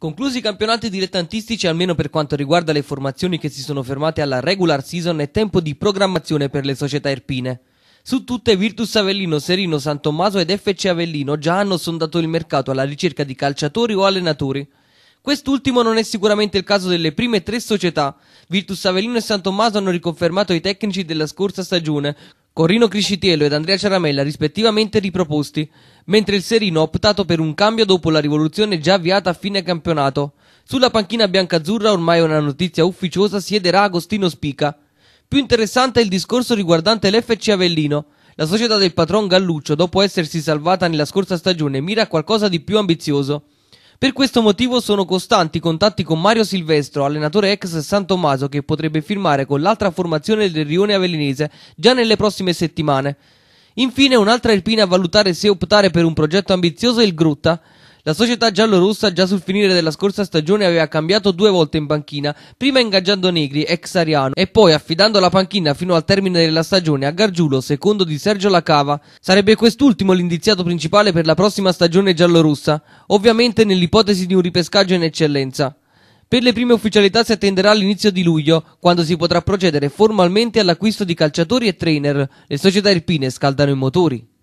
Conclusi i campionati dilettantistici, almeno per quanto riguarda le formazioni che si sono fermate alla regular season, è tempo di programmazione per le società erpine. Su tutte Virtus Avellino, Serino, San Tommaso ed FC Avellino già hanno sondato il mercato alla ricerca di calciatori o allenatori. Quest'ultimo non è sicuramente il caso delle prime tre società. Virtus Avellino e San Tommaso hanno riconfermato i tecnici della scorsa stagione, Corrino Criscitiello ed Andrea Ceramella rispettivamente riproposti, mentre il Serino ha optato per un cambio dopo la rivoluzione già avviata a fine campionato. Sulla panchina biancazzurra ormai è una notizia ufficiosa siederà Agostino Spica. Più interessante è il discorso riguardante l'FC Avellino. La società del patron Galluccio, dopo essersi salvata nella scorsa stagione, mira a qualcosa di più ambizioso. Per questo motivo sono costanti i contatti con Mario Silvestro, allenatore ex San Tommaso, che potrebbe firmare con l'altra formazione del Rione Avellinese già nelle prossime settimane. Infine un'altra erpina a valutare se optare per un progetto ambizioso è il Grutta, la società giallorossa già sul finire della scorsa stagione aveva cambiato due volte in panchina, prima ingaggiando Negri, ex Ariano, e poi affidando la panchina fino al termine della stagione a Gargiulo, secondo di Sergio Lacava. Sarebbe quest'ultimo l'indiziato principale per la prossima stagione giallorossa, ovviamente nell'ipotesi di un ripescaggio in eccellenza. Per le prime ufficialità si attenderà all'inizio di luglio, quando si potrà procedere formalmente all'acquisto di calciatori e trainer. Le società irpine scaldano i motori.